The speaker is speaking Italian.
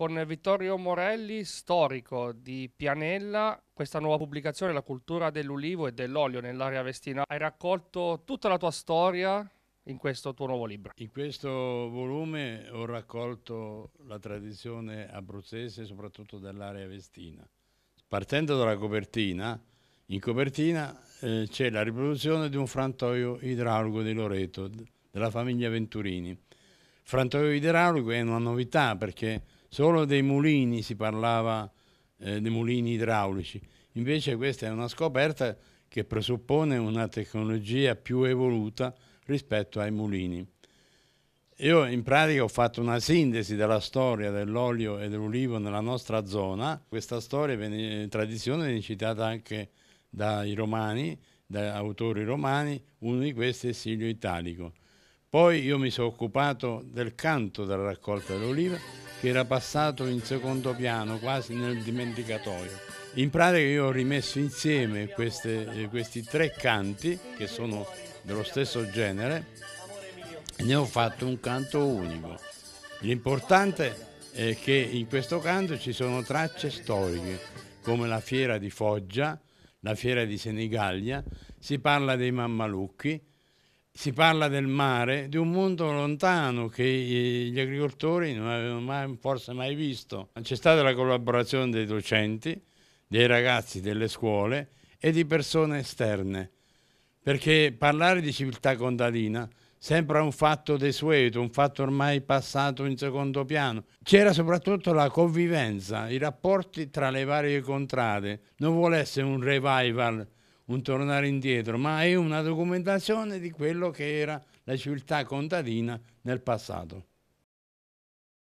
con Vittorio Morelli, storico di Pianella. Questa nuova pubblicazione, La cultura dell'ulivo e dell'olio nell'area vestina, hai raccolto tutta la tua storia in questo tuo nuovo libro. In questo volume ho raccolto la tradizione abruzzese, soprattutto dell'area vestina. Partendo dalla copertina, in copertina eh, c'è la riproduzione di un frantoio idraulico di Loreto, della famiglia Venturini frantoio idraulico è una novità perché solo dei mulini si parlava eh, dei mulini idraulici, invece questa è una scoperta che presuppone una tecnologia più evoluta rispetto ai mulini. Io in pratica ho fatto una sintesi della storia dell'olio e dell'olivo nella nostra zona. Questa storia, viene, tradizione, viene citata anche dai romani, da autori romani, uno di questi è Silio Italico. Poi io mi sono occupato del canto della raccolta dell'oliva che era passato in secondo piano, quasi nel dimenticatoio. In pratica io ho rimesso insieme queste, eh, questi tre canti, che sono dello stesso genere, e ne ho fatto un canto unico. L'importante è che in questo canto ci sono tracce storiche, come la fiera di Foggia, la fiera di Senigallia, si parla dei Mammalucchi, si parla del mare, di un mondo lontano che gli agricoltori non avevano mai, forse mai visto. C'è stata la collaborazione dei docenti, dei ragazzi delle scuole e di persone esterne, perché parlare di civiltà contadina sembra un fatto desueto, un fatto ormai passato in secondo piano. C'era soprattutto la convivenza, i rapporti tra le varie contrade. Non vuole essere un revival un tornare indietro, ma è una documentazione di quello che era la civiltà contadina nel passato.